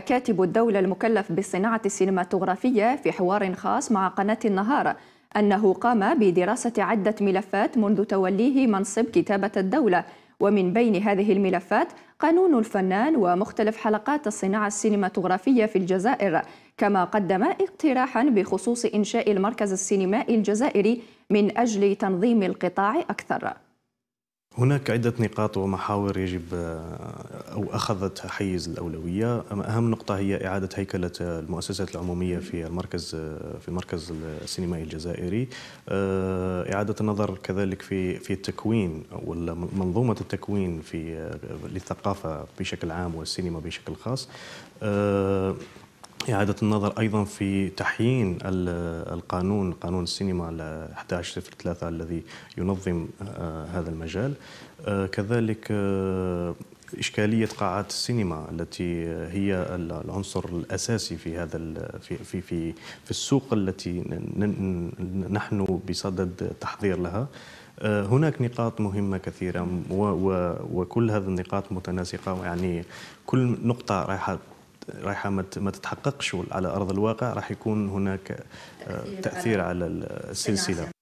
كاتب الدولة المكلف بالصناعة السينماتوغرافية في حوار خاص مع قناة النهار أنه قام بدراسة عدة ملفات منذ توليه منصب كتابة الدولة ومن بين هذه الملفات قانون الفنان ومختلف حلقات الصناعة السينماتوغرافية في الجزائر كما قدم اقتراحا بخصوص إنشاء المركز السينمائي الجزائري من أجل تنظيم القطاع أكثر هناك عدة نقاط ومحاور يجب آه، أو أخذت حيز الأولوية أهم نقطة هي إعادة هيكلة المؤسسات العمومية في المركز آه، في المركز السينمائي الجزائري آه، إعادة النظر كذلك في في التكوين ولا منظومة التكوين في للثقافة بشكل عام والسينما بشكل خاص إعادة النظر أيضا في تحيين القانون قانون السينما 1103 الذي ينظم آه، هذا المجال آه، كذلك آه، إشكالية قاعات السينما التي هي العنصر الأساسي في هذا في في في, في السوق التي نحن بصدد تحضير لها هناك نقاط مهمة كثيرة وكل هذه النقاط متناسقة يعني كل نقطة رايحة رايحه ما تتحققش على ارض الواقع راح يكون هناك آه، تاثير على السلسله